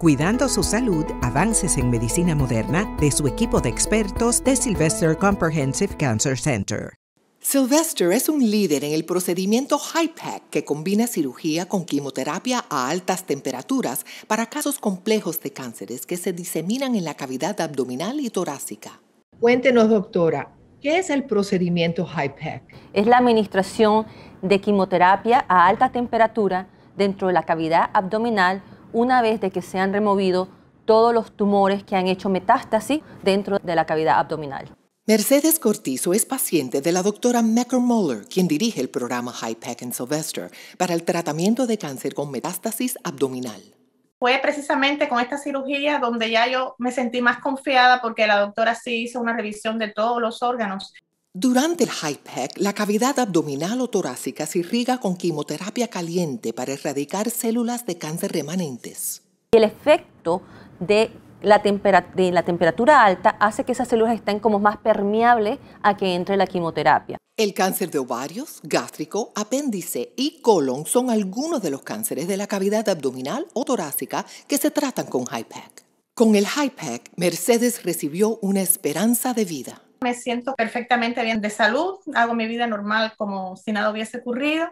Cuidando su salud, avances en medicina moderna de su equipo de expertos de Sylvester Comprehensive Cancer Center. Sylvester es un líder en el procedimiento HIPAC que combina cirugía con quimioterapia a altas temperaturas para casos complejos de cánceres que se diseminan en la cavidad abdominal y torácica. Cuéntenos, doctora, ¿qué es el procedimiento HIPAC? Es la administración de quimioterapia a alta temperatura dentro de la cavidad abdominal una vez de que se han removido todos los tumores que han hecho metástasis dentro de la cavidad abdominal. Mercedes Cortizo es paciente de la doctora Mecker-Moller, quien dirige el programa HIPEC en Sylvester para el tratamiento de cáncer con metástasis abdominal. Fue precisamente con esta cirugía donde ya yo me sentí más confiada porque la doctora sí hizo una revisión de todos los órganos durante el HIPEC, la cavidad abdominal o torácica se irriga con quimioterapia caliente para erradicar células de cáncer remanentes. El efecto de la, temperatura alta hace que esas células estén como más permeables a que entre la quimioterapia. El cáncer de ovarios, gástrico, apéndice y colon son algunos de los cánceres de la cavidad abdominal o torácica que se tratan con HIPEC. Con el HIPEC, Mercedes recibió una esperanza de vida. Me siento perfectamente bien de salud, hago mi vida normal como si nada hubiese ocurrido.